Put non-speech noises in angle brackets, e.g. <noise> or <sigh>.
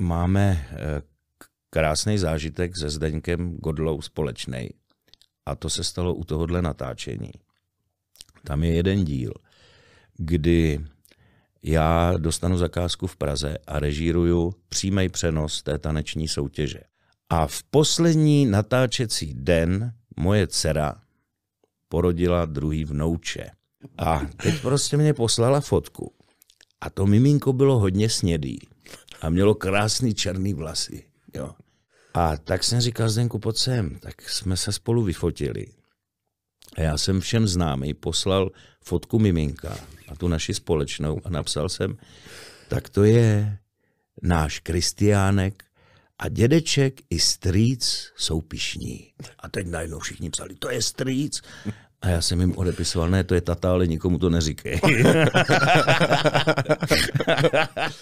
máme eh, krásný zážitek se Zdeňkem Godlou společný. A to se stalo u tohohle natáčení. Tam je jeden díl, kdy já dostanu zakázku v Praze a režíruju přímý přenos té taneční soutěže. A v poslední natáčecí den moje dcera porodila druhý vnouče. A teď prostě mě poslala fotku. A to miminko bylo hodně snědý a mělo krásný černý vlasy. Jo. A tak jsem říkal Zdenku, pojď sem. Tak jsme se spolu vyfotili. A já jsem všem známý poslal fotku miminka a tu naši společnou a napsal jsem, tak to je náš Kristiánek a dědeček i strýc jsou pišní. A teď najednou všichni psali, to je strýc. A já jsem jim odepisoval, ne, to je tata, ale nikomu to neříkej. <laughs>